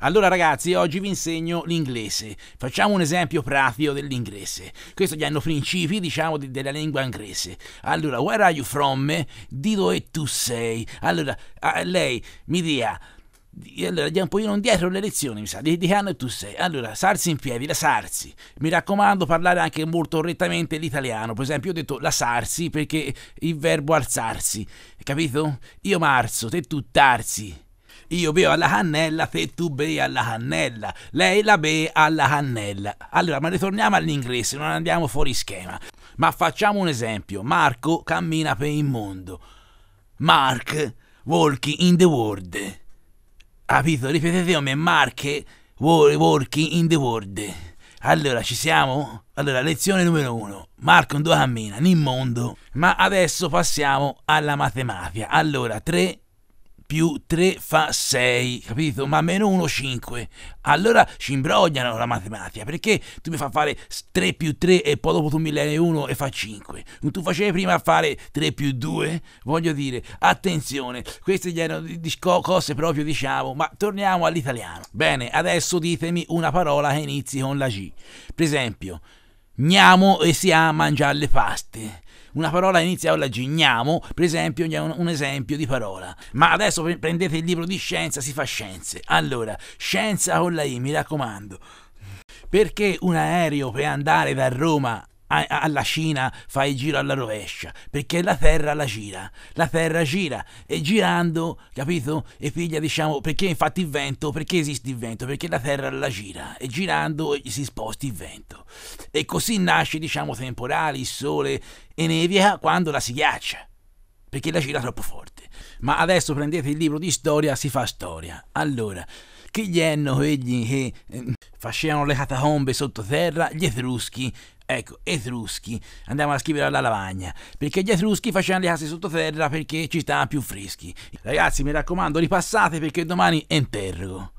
Allora ragazzi, oggi vi insegno l'inglese. Facciamo un esempio pratico dell'inglese. Questi hanno principi, diciamo, di, della lingua inglese. Allora, where are you from? Di dove tu sei? Allora, lei mi dia... Allora, andiamo un pochino indietro le lezioni, mi sa, di, di che anno tu sei? Allora, sarsi in piedi, la sarsi. Mi raccomando, parlare anche molto rettamente l'italiano. Per esempio, ho detto la sarsi perché il verbo alzarsi, capito? Io marzo, te tu tarsi. Io bevo alla cannella se tu bevi alla cannella. Lei la beve alla cannella. Allora, ma ritorniamo all'ingresso, non andiamo fuori schema. Ma facciamo un esempio. Marco cammina per il mondo. Mark walking in the world. Capito? Ripetete come Mark walking in the world. Allora, ci siamo? Allora, lezione numero uno. Marco non due cammina, nel mondo. Ma adesso passiamo alla matematica. Allora, 3 più 3 fa 6, capito? Ma meno 1 5. Allora ci imbrogliano la matematica, perché tu mi fai fare 3 più 3 e poi dopo tu mi levi 1 e fa 5. Non tu facevi prima fare 3 più 2? Voglio dire, attenzione, queste erano cose proprio diciamo, ma torniamo all'italiano. Bene, adesso ditemi una parola che inizi con la G. Per esempio, gnamo e si a mangiare le paste una parola inizia con la G, gnamo, per esempio, è un, un esempio di parola. Ma adesso prendete il libro di scienza, si fa scienze. Allora, scienza con la I, mi raccomando. Perché un aereo per andare da Roma alla Cina fa il giro alla rovescia, perché la terra la gira, la terra gira e girando, capito? E piglia diciamo, perché infatti il vento, perché esiste il vento? Perché la terra la gira e girando si sposta il vento. E così nasce diciamo temporali, sole e nevica quando la si ghiaccia perché la gira troppo forte. Ma adesso prendete il libro di storia, si fa storia. Allora, chi gli erano quelli che eh, facevano le catacombe sottoterra? Gli Etruschi, Ecco, Etruschi, andiamo a scrivere alla lavagna, perché gli Etruschi facevano le case sottoterra perché ci stavano più freschi. Ragazzi, mi raccomando, ripassate perché domani interrogo.